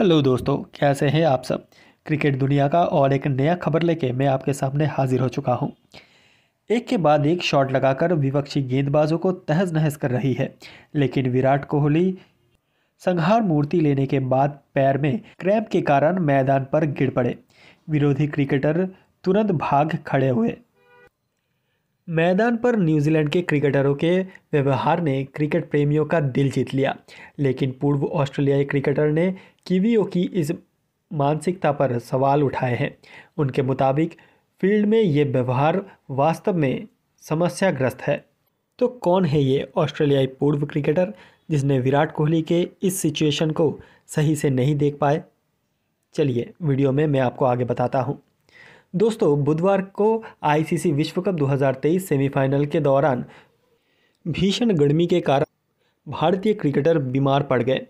Hello दोस्तों कैसे हैं आप सब क्रिकेट दुनिया का और एक नया खबर लेके मैं आपके सामने हाजिर हो चुका हूं। एक के बाद एक शॉट लगाकर विपक्षी गेंदबाजों को तहस नहस कर रही है लेकिन विराट कोहली संहार मूर्ति लेने के बाद पैर में क्रैम्प के कारण मैदान पर गिर पड़े विरोधी क्रिकेटर तुरंत भाग खड़े हुए मैदान पर न्यूजीलैंड के क्रिकेटरों के व्यवहार ने क्रिकेट प्रेमियों का दिल जीत लिया लेकिन पूर्व ऑस्ट्रेलियाई क्रिकेटर ने कीवियों की इस मानसिकता पर सवाल उठाए हैं उनके मुताबिक फील्ड में ये व्यवहार वास्तव में समस्याग्रस्त है तो कौन है ये ऑस्ट्रेलियाई पूर्व क्रिकेटर जिसने विराट कोहली के इस सिचुएशन को सही से नहीं देख पाए चलिए वीडियो में मैं आपको आगे बताता हूँ दोस्तों बुधवार को आईसीसी विश्व कप 2023 सेमीफाइनल के दौरान भीषण गर्मी के कारण भारतीय क्रिकेटर बीमार पड़ गए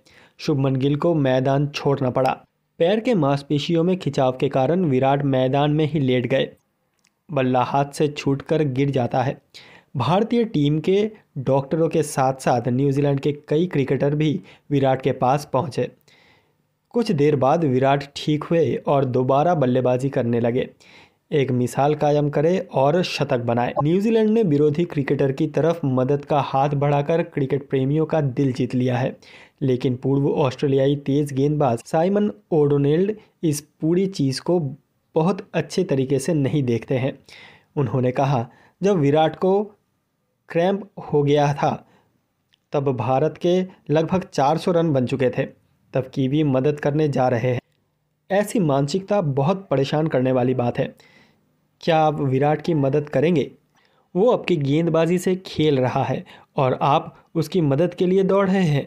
शुभमन गिल को मैदान छोड़ना पड़ा पैर के मांसपेशियों में खिंचाव के कारण विराट मैदान में ही लेट गए बल्ला हाथ से छूट गिर जाता है भारतीय टीम के डॉक्टरों के साथ साथ न्यूजीलैंड के कई क्रिकेटर भी विराट के पास पहुंचे कुछ देर बाद विराट ठीक हुए और दोबारा बल्लेबाजी करने लगे एक मिसाल कायम करे और शतक बनाए न्यूजीलैंड ने विरोधी क्रिकेटर की तरफ मदद का हाथ बढ़ाकर क्रिकेट प्रेमियों का दिल जीत लिया है लेकिन पूर्व ऑस्ट्रेलियाई तेज गेंदबाज साइमन ओडोनेल्ड इस पूरी चीज़ को बहुत अच्छे तरीके से नहीं देखते हैं उन्होंने कहा जब विराट को क्रैम्प हो गया था तब भारत के लगभग 400 रन बन चुके थे वास्तव की भी मदद करने जा रहे हैं ऐसी मानसिकता बहुत परेशान करने वाली बात है क्या आप विराट की मदद करेंगे वो आपकी गेंदबाजी से खेल रहा है और आप उसकी मदद के लिए दौड़ रहे हैं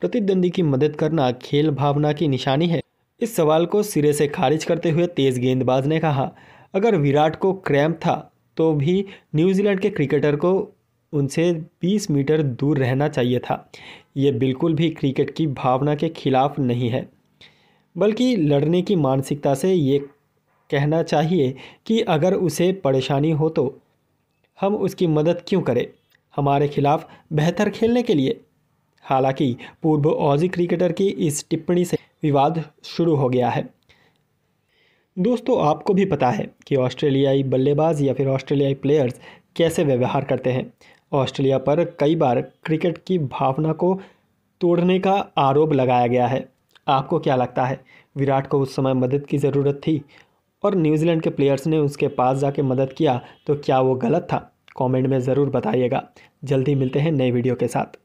प्रतिद्वंदी की मदद करना खेल भावना की निशानी है इस सवाल को सिरे से खारिज करते हुए तेज़ गेंदबाज ने कहा अगर विराट को क्रैम्प था तो भी न्यूजीलैंड के क्रिकेटर को उनसे 20 मीटर दूर रहना चाहिए था ये बिल्कुल भी क्रिकेट की भावना के खिलाफ नहीं है बल्कि लड़ने की मानसिकता से ये कहना चाहिए कि अगर उसे परेशानी हो तो हम उसकी मदद क्यों करें हमारे खिलाफ बेहतर खेलने के लिए हालांकि पूर्व ऑजी क्रिकेटर की इस टिप्पणी से विवाद शुरू हो गया है दोस्तों आपको भी पता है कि ऑस्ट्रेलियाई बल्लेबाज या फिर ऑस्ट्रेलियाई प्लेयर्स कैसे व्यवहार करते हैं ऑस्ट्रेलिया पर कई बार क्रिकेट की भावना को तोड़ने का आरोप लगाया गया है आपको क्या लगता है विराट को उस समय मदद की ज़रूरत थी और न्यूजीलैंड के प्लेयर्स ने उसके पास जाके मदद किया तो क्या वो गलत था कमेंट में ज़रूर बताइएगा जल्दी मिलते हैं नए वीडियो के साथ